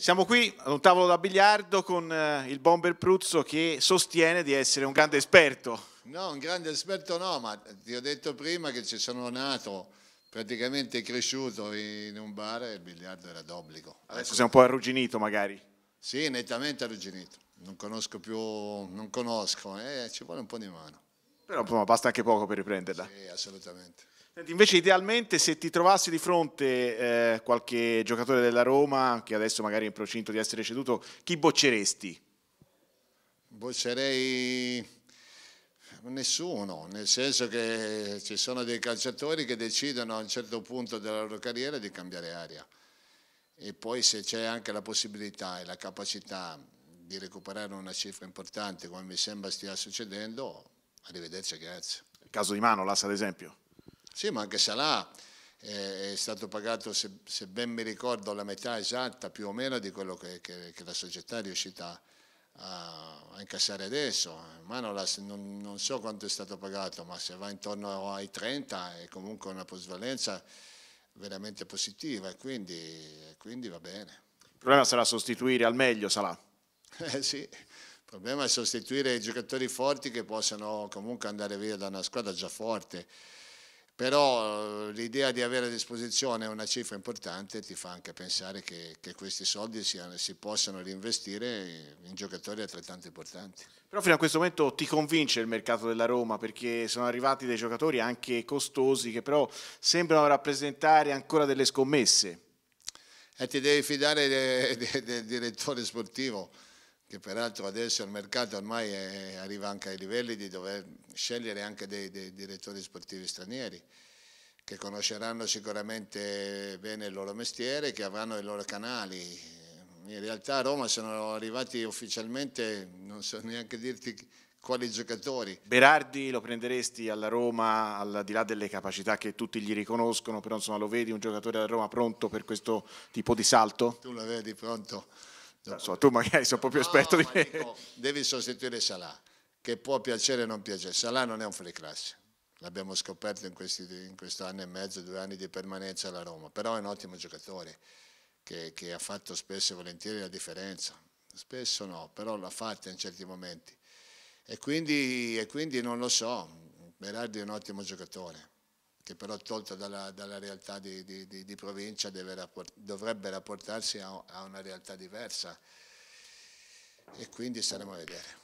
Siamo qui ad un tavolo da biliardo con eh, il bomber Pruzzo che sostiene di essere un grande esperto. No, un grande esperto no, ma ti ho detto prima che ci sono nato praticamente cresciuto in un bar e il biliardo era d'obbligo. Adesso sei un po' arrugginito magari. Sì, nettamente arrugginito. Non conosco più, non conosco, eh, ci vuole un po' di mano. Però basta anche poco per riprenderla. Sì, assolutamente. Senti, invece idealmente se ti trovassi di fronte eh, qualche giocatore della Roma che adesso magari è in procinto di essere ceduto, chi bocceresti? Boccerei nessuno, nel senso che ci sono dei calciatori che decidono a un certo punto della loro carriera di cambiare aria e poi se c'è anche la possibilità e la capacità di recuperare una cifra importante come mi sembra stia succedendo, arrivederci, grazie. Il caso di Manolas ad esempio? Sì, ma anche Salah eh, è stato pagato, se, se, ben mi ricordo, la metà esatta più o meno di quello che, che, che la società è riuscita a, a incassare adesso. Mano la, non, non, so quanto è stato pagato, ma se va intorno ai 30 è comunque una plusvalenza veramente positiva e quindi, quindi, va bene. Il problema sarà sostituire al meglio Salah. Eh sì, il problema è sostituire i giocatori forti che possano comunque andare via da una squadra già forte però eh, l'idea di avere a disposizione una cifra importante ti fa anche pensare che, che questi soldi siano, si possano reinvestire in giocatori altrettanto importanti. Però fino a questo momento ti convince il mercato della Roma perché sono arrivati dei giocatori anche costosi che però sembrano rappresentare ancora delle scommesse. E ti devi fidare del de, de direttore sportivo che peraltro adesso il mercato ormai è, arriva anche ai livelli di dover scegliere anche dei, dei direttori sportivi stranieri che conosceranno sicuramente bene il loro mestiere, che avranno i loro canali. In realtà a Roma sono arrivati ufficialmente, non so neanche dirti quali giocatori. Berardi lo prenderesti alla Roma al di là delle capacità che tutti gli riconoscono, però insomma lo vedi un giocatore alla Roma pronto per questo tipo di salto? Tu lo vedi pronto. Non so, tu magari sei proprio esperto di me. Dico, devi sostituire Salah, che può piacere o non piacere. Salah non è un fuori classe. L'abbiamo scoperto in, questi, in questo anno e mezzo, due anni di permanenza alla Roma. Però è un ottimo giocatore che, che ha fatto spesso e volentieri la differenza. Spesso no, però l'ha fatta in certi momenti. E quindi, e quindi non lo so. Berardi è un ottimo giocatore che però tolta dalla, dalla realtà di, di, di, di provincia rapport, dovrebbe rapportarsi a, a una realtà diversa e quindi saremo a vedere.